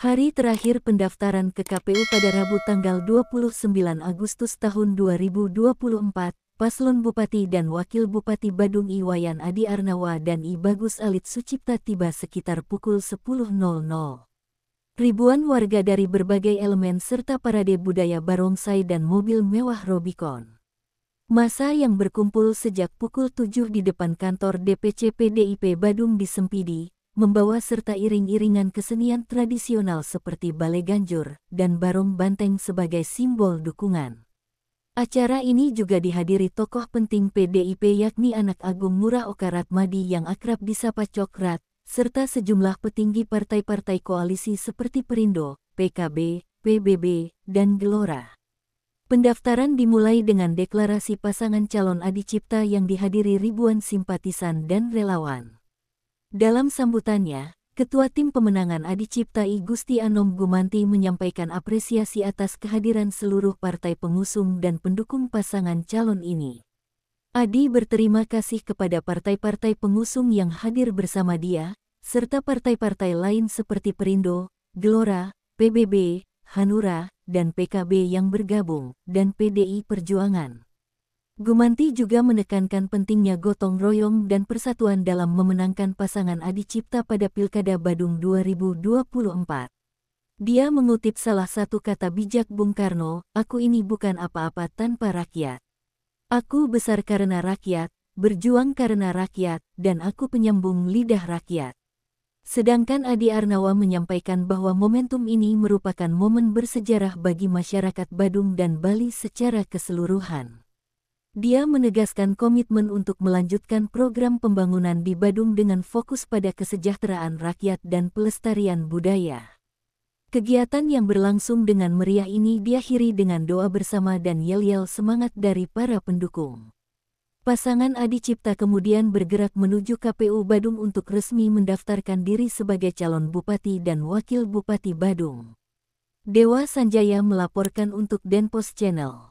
Hari terakhir pendaftaran ke KPU pada Rabu tanggal 29 Agustus tahun 2024, paslon Bupati dan Wakil Bupati Badung Iwayan Adi Arnawa dan I Bagus Alit Sucipta tiba sekitar pukul 10.00. Ribuan warga dari berbagai elemen serta parade budaya barongsai dan mobil mewah Robicon. Masa yang berkumpul sejak pukul 7 di depan kantor DPC PDIP Badung di Sempidi, membawa serta iring-iringan kesenian tradisional seperti balai ganjur dan barong banteng sebagai simbol dukungan. Acara ini juga dihadiri tokoh penting PDIP yakni anak Agung Murah Ratmadi yang akrab disapa Cokrat, serta sejumlah petinggi partai-partai koalisi seperti Perindo, PKB, PBB, dan Gelora. Pendaftaran dimulai dengan deklarasi pasangan calon Adi Cipta yang dihadiri ribuan simpatisan dan relawan. Dalam sambutannya, Ketua Tim Pemenangan Adi Cipta I Gusti Anom Gumanti menyampaikan apresiasi atas kehadiran seluruh partai pengusung dan pendukung pasangan calon ini. Adi berterima kasih kepada partai-partai pengusung yang hadir bersama dia, serta partai-partai lain seperti Perindo, Gelora, PBB, Hanura, dan PKB yang bergabung, dan PDI Perjuangan. Gumanti juga menekankan pentingnya gotong royong dan persatuan dalam memenangkan pasangan Adi Cipta pada Pilkada Badung 2024. Dia mengutip salah satu kata bijak Bung Karno, aku ini bukan apa-apa tanpa rakyat. Aku besar karena rakyat, berjuang karena rakyat, dan aku penyambung lidah rakyat. Sedangkan Adi Arnawa menyampaikan bahwa momentum ini merupakan momen bersejarah bagi masyarakat Badung dan Bali secara keseluruhan. Dia menegaskan komitmen untuk melanjutkan program pembangunan di Badung dengan fokus pada kesejahteraan rakyat dan pelestarian budaya. Kegiatan yang berlangsung dengan meriah ini diakhiri dengan doa bersama dan yel-yel semangat dari para pendukung. Pasangan Adi Cipta kemudian bergerak menuju KPU Badung untuk resmi mendaftarkan diri sebagai calon bupati dan wakil bupati Badung. Dewa Sanjaya melaporkan untuk Denpos Channel.